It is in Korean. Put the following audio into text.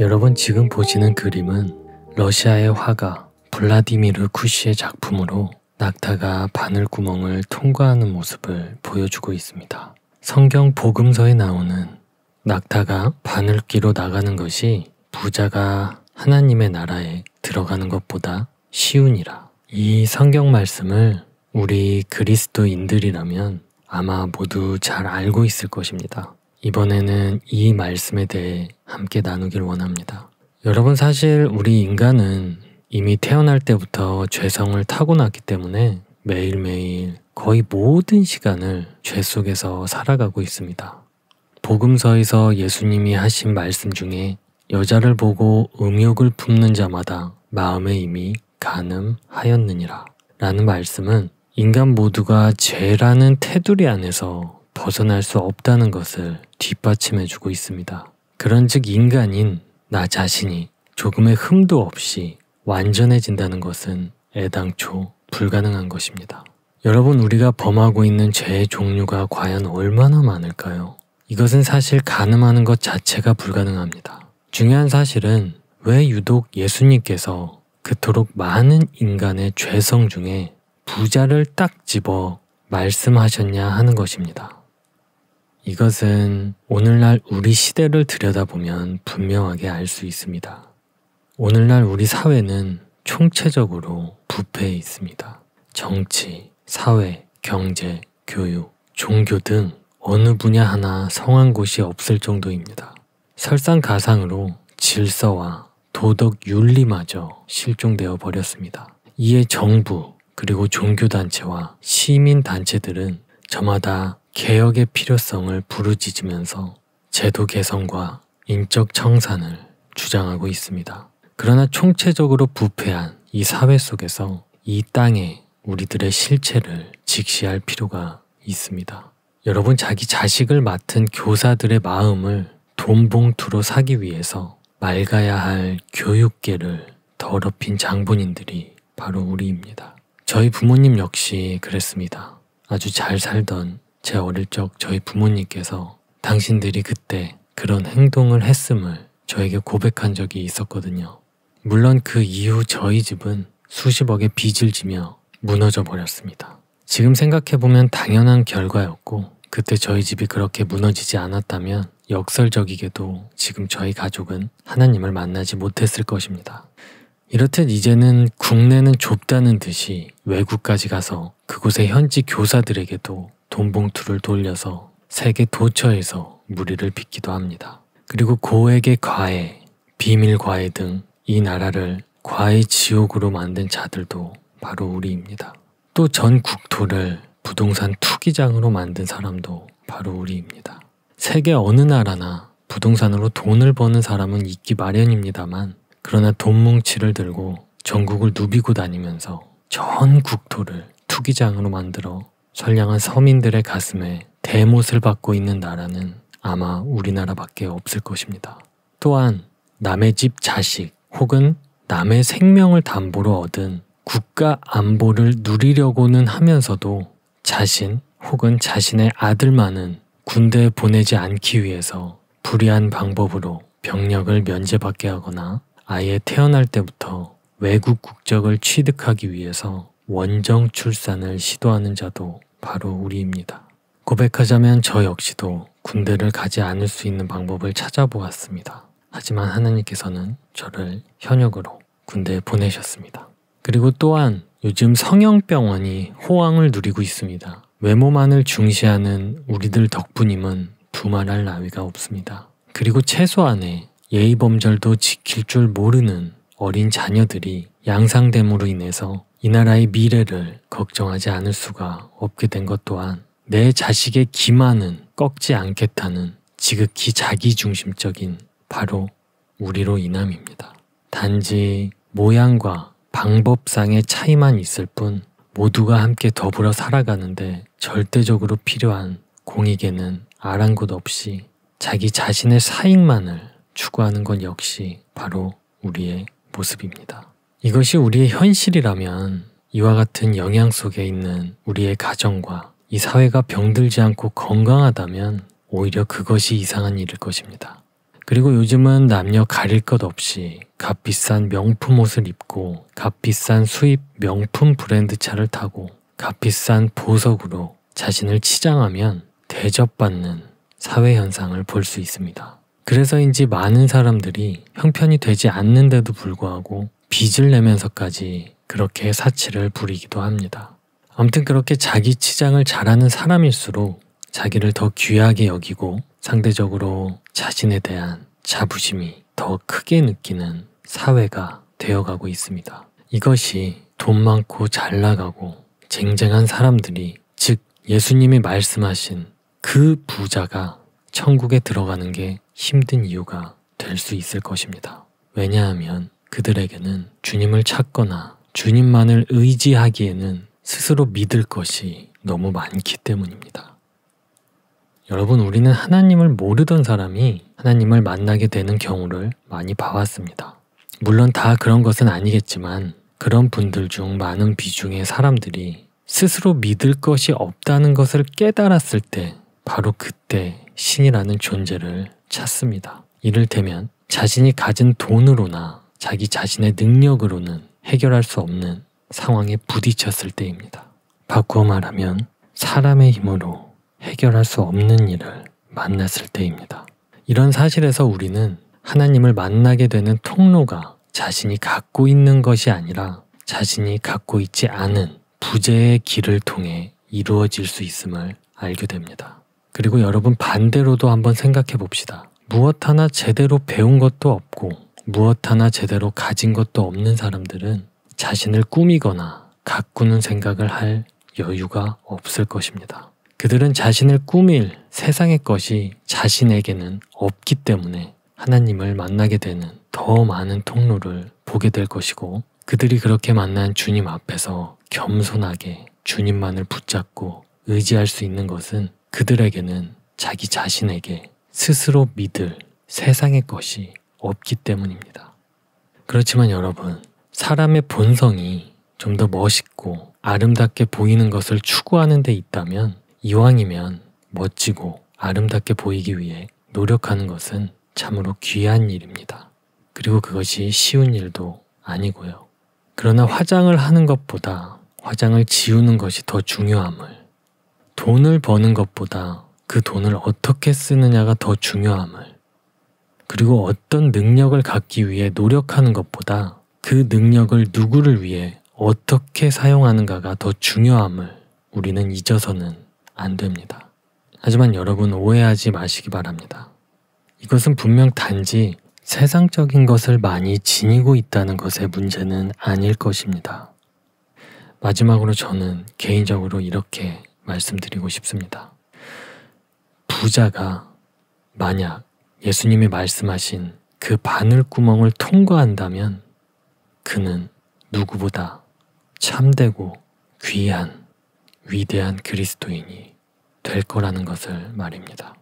여러분 지금 보시는 그림은 러시아의 화가 블라디미르 쿠시의 작품으로 낙타가 바늘구멍을 통과하는 모습을 보여주고 있습니다. 성경 복음서에 나오는 낙타가 바늘귀로 나가는 것이 부자가 하나님의 나라에 들어가는 것보다 쉬우니라. 이 성경 말씀을 우리 그리스도인들이라면 아마 모두 잘 알고 있을 것입니다. 이번에는 이 말씀에 대해 함께 나누길 원합니다. 여러분 사실 우리 인간은 이미 태어날 때부터 죄성을 타고났기 때문에 매일매일 거의 모든 시간을 죄 속에서 살아가고 있습니다. 복음서에서 예수님이 하신 말씀 중에 여자를 보고 음욕을 품는 자마다 마음에 이미 가늠하였느니라 라는 말씀은 인간 모두가 죄라는 테두리 안에서 벗어날 수 없다는 것을 뒷받침해주고 있습니다. 그런즉 인간인 나 자신이 조금의 흠도 없이 완전해진다는 것은 애당초 불가능한 것입니다. 여러분 우리가 범하고 있는 죄의 종류가 과연 얼마나 많을까요? 이것은 사실 가늠하는 것 자체가 불가능합니다. 중요한 사실은 왜 유독 예수님께서 그토록 많은 인간의 죄성 중에 부자를 딱 집어 말씀하셨냐 하는 것입니다. 이것은 오늘날 우리 시대를 들여다보면 분명하게 알 수 있습니다. 오늘날 우리 사회는 총체적으로 부패해 있습니다. 정치, 사회, 경제, 교육, 종교 등 어느 분야 하나 성한 곳이 없을 정도입니다. 설상가상으로 질서와 도덕 윤리마저 실종되어 버렸습니다. 이에 정부 그리고 종교단체와 시민단체들은 저마다 개혁의 필요성을 부르짖으면서 제도 개선과 인적 청산을 주장하고 있습니다. 그러나 총체적으로 부패한 이 사회 속에서 이 땅에 우리들의 실체를 직시할 필요가 있습니다. 여러분 자기 자식을 맡은 교사들의 마음을 돈 봉투로 사기 위해서 맑아야 할 교육계를 더럽힌 장본인들이 바로 우리입니다. 저희 부모님 역시 그랬습니다. 아주 잘 살던 제 어릴 적 저희 부모님께서 당신들이 그때 그런 행동을 했음을 저에게 고백한 적이 있었거든요. 물론 그 이후 저희 집은 수십억의 빚을 지며 무너져 버렸습니다. 지금 생각해보면 당연한 결과였고 그때 저희 집이 그렇게 무너지지 않았다면 역설적이게도 지금 저희 가족은 하나님을 만나지 못했을 것입니다. 이렇듯 이제는 국내는 좁다는 듯이 외국까지 가서 그곳의 현지 교사들에게도 돈봉투를 돌려서 세계 도처에서 무리를 빚기도 합니다. 그리고 고액의 과외, 비밀 과외 등 이 나라를 과외 지옥으로 만든 자들도 바로 우리입니다. 또 전 국토를 부동산 투기장으로 만든 사람도 바로 우리입니다. 세계 어느 나라나 부동산으로 돈을 버는 사람은 있기 마련입니다만 그러나 돈 뭉치를 들고 전국을 누비고 다니면서 전 국토를 투기장으로 만들어 선량한 서민들의 가슴에 대못을 받고 있는 나라는 아마 우리나라밖에 없을 것입니다. 또한 남의 집 자식 혹은 남의 생명을 담보로 얻은 국가 안보를 누리려고는 하면서도 자신 혹은 자신의 아들만은 군대에 보내지 않기 위해서 불의한 방법으로 병력을 면제받게 하거나 아예 태어날 때부터 외국 국적을 취득하기 위해서 원정 출산을 시도하는 자도 바로 우리입니다. 고백하자면 저 역시도 군대를 가지 않을 수 있는 방법을 찾아보았습니다. 하지만 하나님께서는 저를 현역으로 군대에 보내셨습니다. 그리고 또한 요즘 성형병원이 호황을 누리고 있습니다. 외모만을 중시하는 우리들 덕분임은 두말할 나위가 없습니다. 그리고 최소한의 예의범절도 지킬 줄 모르는 어린 자녀들이 양상됨으로 인해서 이 나라의 미래를 걱정하지 않을 수가 없게 된 것 또한 내 자식의 기만은 꺾지 않겠다는 지극히 자기중심적인 바로 우리로 인함입니다. 단지 모양과 방법상의 차이만 있을 뿐 모두가 함께 더불어 살아가는데 절대적으로 필요한 공익에는 아랑곳 없이 자기 자신의 사익만을 추구하는 것 역시 바로 우리의 모습입니다. 이것이 우리의 현실이라면 이와 같은 영향 속에 있는 우리의 가정과 이 사회가 병들지 않고 건강하다면 오히려 그것이 이상한 일일 것입니다. 그리고 요즘은 남녀 가릴 것 없이 값비싼 명품 옷을 입고 값비싼 수입 명품 브랜드 차를 타고 값비싼 보석으로 자신을 치장하면 대접받는 사회 현상을 볼 수 있습니다. 그래서인지 많은 사람들이 형편이 되지 않는데도 불구하고 빚을 내면서까지 그렇게 사치를 부리기도 합니다. 아무튼 그렇게 자기 치장을 잘하는 사람일수록 자기를 더 귀하게 여기고 상대적으로 자신에 대한 자부심이 더 크게 느끼는 사회가 되어가고 있습니다. 이것이 돈 많고 잘 나가고 쟁쟁한 사람들이 즉 예수님이 말씀하신 그 부자가 천국에 들어가는 게 힘든 이유가 될 수 있을 것입니다. 왜냐하면 그들에게는 주님을 찾거나 주님만을 의지하기에는 스스로 믿을 것이 너무 많기 때문입니다. 여러분, 우리는 하나님을 모르던 사람이 하나님을 만나게 되는 경우를 많이 봐왔습니다. 물론 다 그런 것은 아니겠지만 그런 분들 중 많은 비중의 사람들이 스스로 믿을 것이 없다는 것을 깨달았을 때 바로 그때 신이라는 존재를 찾습니다. 이를테면 자신이 가진 돈으로나 자기 자신의 능력으로는 해결할 수 없는 상황에 부딪혔을 때입니다. 바꾸어 말하면 사람의 힘으로 해결할 수 없는 일을 만났을 때입니다. 이런 사실에서 우리는 하나님을 만나게 되는 통로가 자신이 갖고 있는 것이 아니라 자신이 갖고 있지 않은 부재의 길을 통해 이루어질 수 있음을 알게 됩니다. 그리고 여러분 반대로도 한번 생각해 봅시다. 무엇 하나 제대로 배운 것도 없고 무엇 하나 제대로 가진 것도 없는 사람들은 자신을 꾸미거나 가꾸는 생각을 할 여유가 없을 것입니다. 그들은 자신을 꾸밀 세상의 것이 자신에게는 없기 때문에 하나님을 만나게 되는 더 많은 통로를 보게 될 것이고 그들이 그렇게 만난 주님 앞에서 겸손하게 주님만을 붙잡고 의지할 수 있는 것은 그들에게는 자기 자신에게 스스로 믿을 세상의 것이 없기 때문입니다. 그렇지만 여러분, 사람의 본성이 좀 더 멋있고 아름답게 보이는 것을 추구하는 데 있다면 이왕이면 멋지고 아름답게 보이기 위해 노력하는 것은 참으로 귀한 일입니다. 그리고 그것이 쉬운 일도 아니고요. 그러나 화장을 하는 것보다 화장을 지우는 것이 더 중요함을, 돈을 버는 것보다 그 돈을 어떻게 쓰느냐가 더 중요함을, 그리고 어떤 능력을 갖기 위해 노력하는 것보다 그 능력을 누구를 위해 어떻게 사용하는가가 더 중요함을 우리는 잊어서는 안 됩니다. 하지만 여러분 오해하지 마시기 바랍니다. 이것은 분명 단지 세상적인 것을 많이 지니고 있다는 것의 문제는 아닐 것입니다. 마지막으로 저는 개인적으로 이렇게 말씀드리고 싶습니다. 부자가 만약 예수님이 말씀하신 그 바늘구멍을 통과한다면 그는 누구보다 참되고 귀한 위대한 그리스도인이 될 거라는 것을 말입니다.